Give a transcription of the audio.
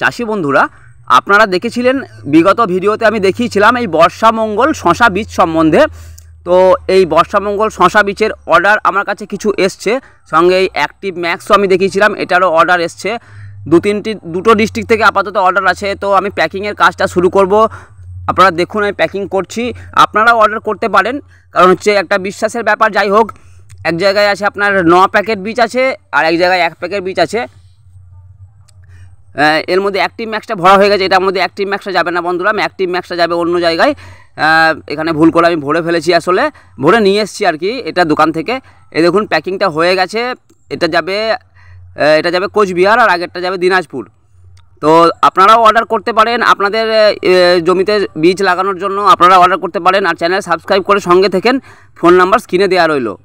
চাষি বন্ধুরা আপনারা দেখেছিলেন বিগত ভিডিওতে আমি দেখিয়েছিলাম এই বর্ষামঙ্গল শশা বীজ সম্বন্ধে তো এই বর্ষামঙ্গল শশা বীজের অর্ডার আমার কাছে কিছু এসছে সঙ্গে এই অ্যাক্টিভ ম্যাক্সও আমি দেখিয়েছিলাম এটারও অর্ডার এসছে দু তিনটি দুটো ডিস্ট্রিক্ট থেকে আপাতত অর্ডার আছে তো আমি প্যাকিংয়ের কাজটা শুরু করব আপনারা দেখুন আমি প্যাকিং করছি আপনারাও অর্ডার করতে পারেন কারণ হচ্ছে একটা বিশ্বাসের ব্যাপার যাই হোক এক জায়গায় আছে আপনার ন প্যাকেট বীজ আছে আর এক জায়গায় এক প্যাকেট বীজ আছে এর মধ্যে অ্যাক্টিভ ম্যাক্সটা ভরা হয়ে গেছে এটার মধ্যে অ্যাক্টিভ ম্যাক্সটা যাবে না বন্ধুরা অ্যাক্টিভ ম্যাক্সটা যাবে অন্য জায়গায় এখানে ভুল করে আমি ভরে ফেলেছি আসলে ভরে নিয়ে এসেছি আর কি এটা দোকান থেকে এ দেখুন প্যাকিংটা হয়ে গেছে এটা যাবে এটা যাবে কোচবিহার আর আগেরটা যাবে দিনাজপুর তো আপনারাও অর্ডার করতে পারেন আপনাদের জমিতে বীজ লাগানোর জন্য আপনারা অর্ডার করতে পারেন আর চ্যানেল সাবস্ক্রাইব করে সঙ্গে থেকেন ফোন নাম্বার স্ক্রিনে দেওয়া রইলো